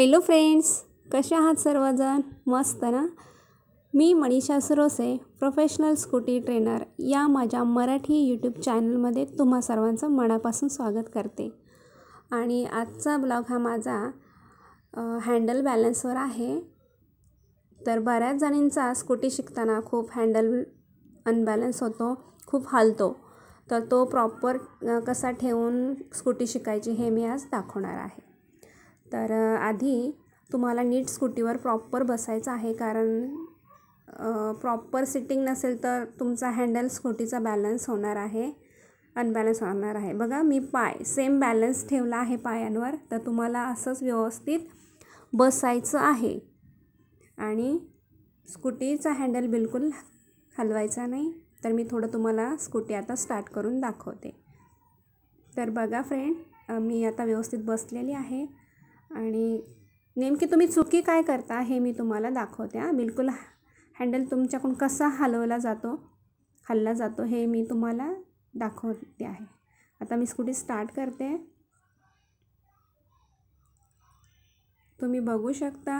hello friends कसे आहात सर्वजण मस्त ना मी Manisha Surose professional scooty trainer या माझ्या मराठी यूट्यूब चॅनलमध्ये तुम्हा सर्वांचं मनापासून स्वागत करते आणि आजचा ब्लॉग हा माझा हँडल बॅलन्सवर आहे तर बऱ्याच जणींचा स्कूटी शिकताना खूप हँडल अनबॅलन्स होतो खूप हालतो तर तो प्रॉपर कसा ठेवून स्कूटी शिकायची हे मी आज दाखवणार आहे तर आधी तुम्हाला नीट स्कूटीवर प्रॉपर बसायचं आहे कारण प्रॉपर सिटिंग नसेल तर तुमचा हँडल स्कूटीचा बॅलन्स होणार आहे अनबॅलन्स होणार आहे बघा मी पाय सेम बॅलन्स ठेवला आहे पायांवर तर तुम्हाला असंच व्यवस्थित बसायचं आहे आणि स्कूटीचा हँडल बिलकुल हलवायचा नाही तर मी थोडं तुम्हाला स्कूटी आता स्टार्ट करून दाखवते तर बघा फ्रेंड मी आता व्यवस्थित बसलेली आहे आणि नेमकी तुम्ही चुकी काय करता हे मी तुम्हाला दाखवते हां बिलकुल हँडल तुमच्याकडून कसा हलवला जातो हल्ला जातो हे मी तुम्हाला दाखवते आहे आता मी स्कूटी स्टार्ट करते तुम्ही बघू शकता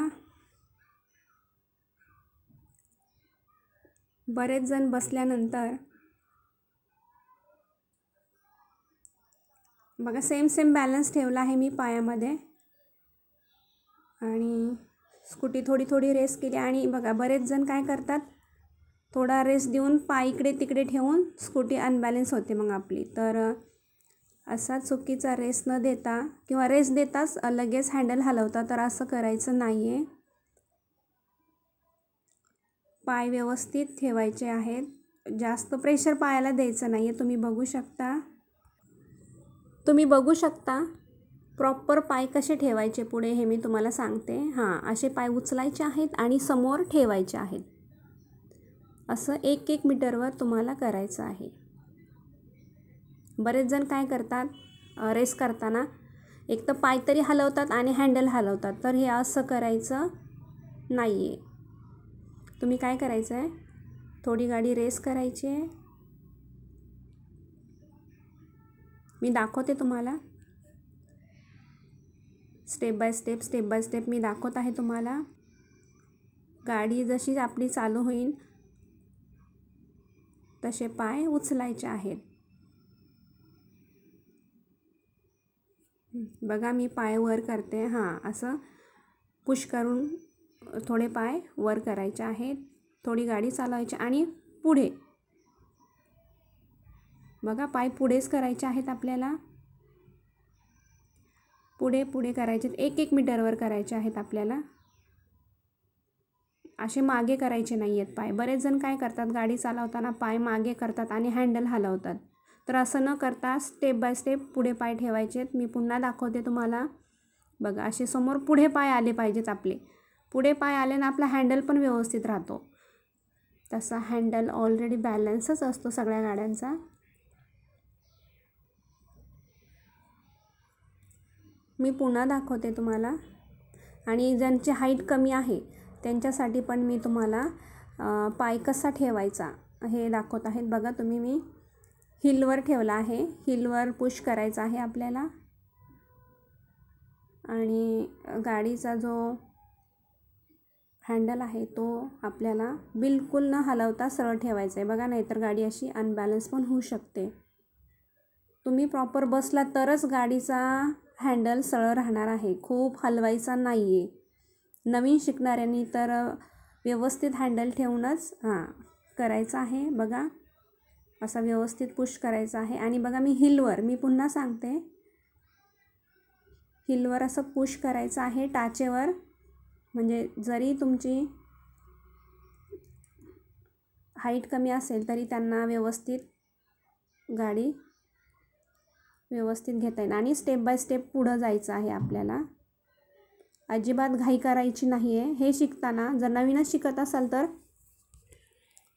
बरेच जण बसल्यानंतर बघा सेम सेम बॅलन्स ठेवला आहे मी पायामध्ये आणि स्कूटी थोडी थोडी रेस केली आणि बघा बरेच जण काय करतात थोडा रेस देऊन पाय इकडे तिकडे ठेवून स्कूटी अनबॅलेन्स होते मग आपली तर असा चुकीचा रेस न देता किंवा रेस देताच लगेच हँडल हलवता तर असं करायचं नाही आहे पाय व्यवस्थित ठेवायचे आहेत जास्त प्रेशर पायाला द्यायचं नाही आहे तुम्ही बघू शकता तुम्ही बघू शकता प्रॉपर पाय कसे ठेवायचे पुढे हे मी तुम्हाला सांगते हां असे पाय उचलायचे आहेत आणि समोर ठेवायचे आहेत असं एक एक मीटरवर तुम्हाला करायचं आहे बरेच जण काय करतात रेस करताना एक तर पाय तरी हलवतात आणि हँडल हलवतात तर हे असं करायचं नाही आहे तुम्ही काय करायचं आहे थोडी गाडी रेस करायची आहे मी दाखवते तुम्हाला step by step step by step मी दाखवत आहे तुम्हाला गाडी जशी आपली चालू होईल तसे पाय उचलायचे आहेत बघा मी पाय वर करते हां असं पुश करून थोडे पाय वर करायचे आहेत थोडी गाडी चालवायची आणि पुढे बघा पाय पुढेच करायचे आहेत आपल्याला पुढे पुढे करायचे एक एक मीटरवर करायचे आहेत आपल्याला असे मागे करायचे नाही आहेत पाय बरेच जण काय करतात गाडी चालवताना पाय मागे करतात आणि हँडल हलवतात तर असं न करता स्टेप बाय स्टेप पुढे पाय ठेवायचे मी पुन्हा दाखवते तुम्हाला बघा असे समोर पुढे पाय आले पाहिजेत आपले पुढे पाय ना आपला हँडल पण व्यवस्थित राहतो तसा हँडल ऑलरेडी बॅलन्सच असतो सगळ्या गाड्यांचा मी पुन्हा दाखवते तुम्हाला आणि ज्यांची हाईट कमी आहे त्यांच्यासाठी पण मी तुम्हाला पाय कसा ठेवायचा हे दाखवत आहेत बघा तुम्ही मी हिलवर ठेवला आहे हिलवर पुश करायचा आहे आपल्याला आणि गाडीचा जो हँडल आहे तो आपल्याला बिलकुल न हलवता सरळ ठेवायचा आहे बघा नाहीतर गाडी अशी अनबॅलन्स पण होऊ शकते तुम्ही प्रॉपर बसला तरच गाडीचा हँडल सरळ राहणार आहे खूप हलवायचा नाही आहे नवीन शिकणाऱ्यांनी तर व्यवस्थित हँडल ठेवूनच हां करायचं आहे बघा असा व्यवस्थित पुश करायचा आहे आणि बघा मी हिलवर मी पुन्हा सांगते हिलवर असं पुश करायचं आहे टाचेवर म्हणजे जरी तुमची हाईट कमी असेल तरी त्यांना व्यवस्थित गाडी व्यवस्थित घेता येईल आणि स्टेप बाय स्टेप पुढं जायचं आहे आपल्याला अजिबात घाई करायची नाही आहे हे शिकताना जर नवीनच शिकत असाल तर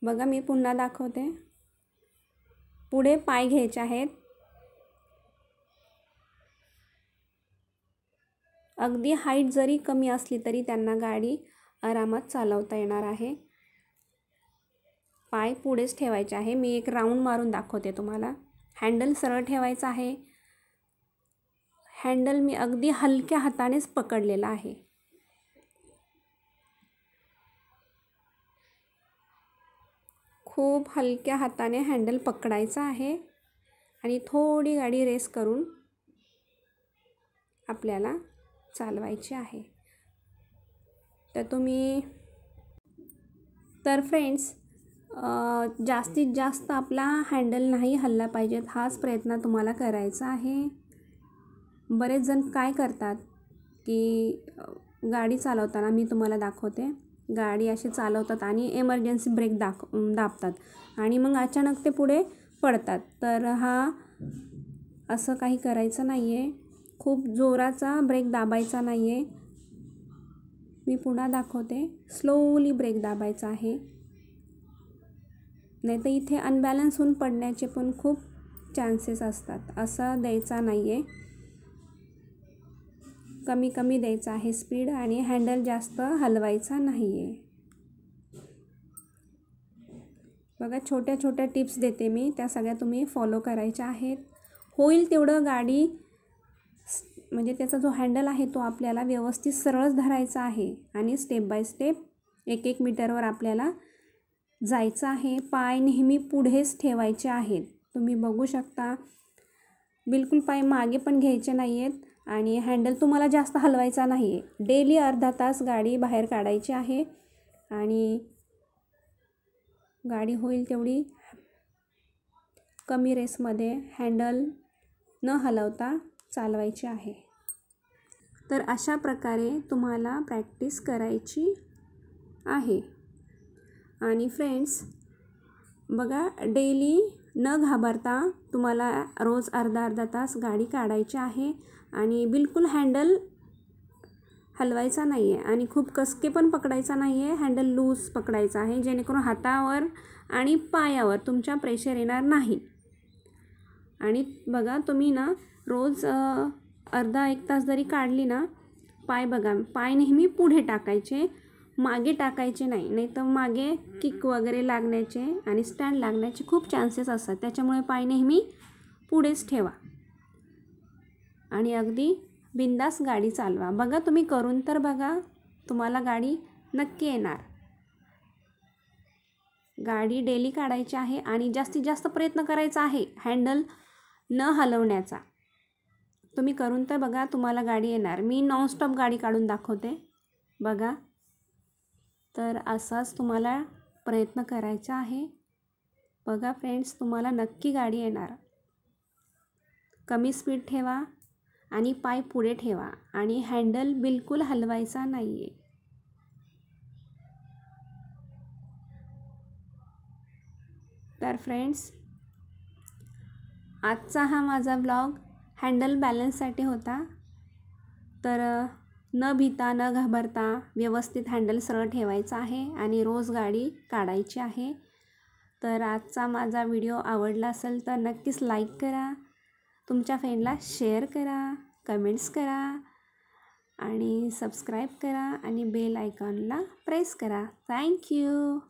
बघा मी पुन्हा दाखवते पुढे पाय घ्यायचे आहेत अगदी हाईट जरी कमी असली तरी त्यांना गाडी आरामात चालवता येणार आहे पाय पुढेच ठेवायचे आहे मी एक राऊंड मारून दाखवते तुम्हाला हँडल सरळ ठेवायचं आहे हँडल मी अगदी हलक्या हातानेच पकडलेला आहे खूप हलक्या हाताने हँडल पकडायचा आहे आणि थोडी गाडी रेस करून आपल्याला चालवायची आहे तर तुम्ही तर फ्रेंड्स जास्तीत जास्त आपला हँडल नाही हल्ला पाहिजेत हाच प्रयत्न तुम्हाला करायचा आहे बरेच जण काय करतात की गाडी चालवताना मी तुम्हाला दाखवते गाडी अशी चालवतात आणि एमर्जन्सी ब्रेक दाख दाबतात आणि मग अचानक ते पुढे पडतात तर हा असं काही करायचं नाही आहे खूप जोराचा ब्रेक दाबायचा नाही आहे मी पुन्हा दाखवते स्लोली ब्रेक दाबायचा आहे नाही तर इथे अनबॅलन्स होऊन पडण्याचे पण खूप चान्सेस असतात असा द्यायचा नाही आहे कमी कमी द्यायचा आहे स्पीड आणि हँडल जास्त हलवायचा नाही आहे बघा छोट्या छोट्या टिप्स देते मी त्या सगळ्या तुम्ही फॉलो करायच्या आहेत होईल तेवढं गाडी म्हणजे त्याचा जो हँडल आहे तो आपल्याला व्यवस्थित सरळच धरायचा आहे आणि स्टेप बाय स्टेप एक एक मीटरवर आपल्याला जायचं आहे पाय नेहमी पुढेच ठेवायचे आहेत तुम्ही बघू शकता बिलकुल पाय मागे पण घ्यायचे नाही आहेत आणि हँडल तुम्हाला जास्त हलवायचा नाही आहे डेली अर्धा तास गाडी बाहेर काढायची आहे आणि गाडी होईल तेवढी कमी रेसमध्ये हँडल न हलवता चालवायची आहे तर अशा प्रकारे तुम्हाला प्रॅक्टिस करायची आहे आणि फ्रेंड्स बघा डेली न घाबरता तुम्हाला रोज अर्धा अर्धा तास गाडी काढायची आहे आणि बिलकुल हँडल हलवायचा नाही आहे आणि खूप कसके पण पकडायचा नाही आहे हँडल लूज पकडायचा आहे जेणेकरून हातावर आणि पायावर तुमच्या प्रेशर येणार नाही आणि बघा तुम्ही ना रोज अर्धा एक तास जरी काढली ना पाय बघा पाय नेहमी पुढे टाकायचे मागे टाकायचे नाही नाही तर मागे किक वगैरे लागण्याचे आणि स्टँड लागण्याचे खूप चान्सेस असतात त्याच्यामुळे पाय नेहमी पुढेच ठेवा आणि अगदी बिंदास गाडी चालवा बघा तुम्ही करून तर बघा तुम्हाला गाडी नक्की येणार गाडी डेली काढायची आहे आणि जास्तीत जास्त प्रयत्न करायचा आहे हँडल न हलवण्याचा तुम्ही करून तर बघा तुम्हाला गाडी येणार मी नॉनस्टॉप गाडी काढून दाखवते बघा तर असाच तुम्हाला प्रयत्न करायचा आहे बघा फ्रेंड्स तुम्हाला नक्की गाडी येणार कमी स्पीड ठेवा आणि पाय पुढे ठेवा आणि हँडल बिलकुल हलवायचा नाही आहे तर फ्रेंड्स आजचा हा माझा ब्लॉग हँडल बॅलन्ससाठी होता तर न भीता न घाबरता व्यवस्थित हँडल सरळ ठेवायचं आहे आणि रोज गाडी काढायची आहे तर आजचा माझा व्हिडिओ आवडला असेल तर नक्कीच लाईक करा तुमच्या फ्रेंडला शेअर करा कमेंट्स करा आणि सबस्क्राईब करा आणि बेल आयकॉनला प्रेस करा थँक्यू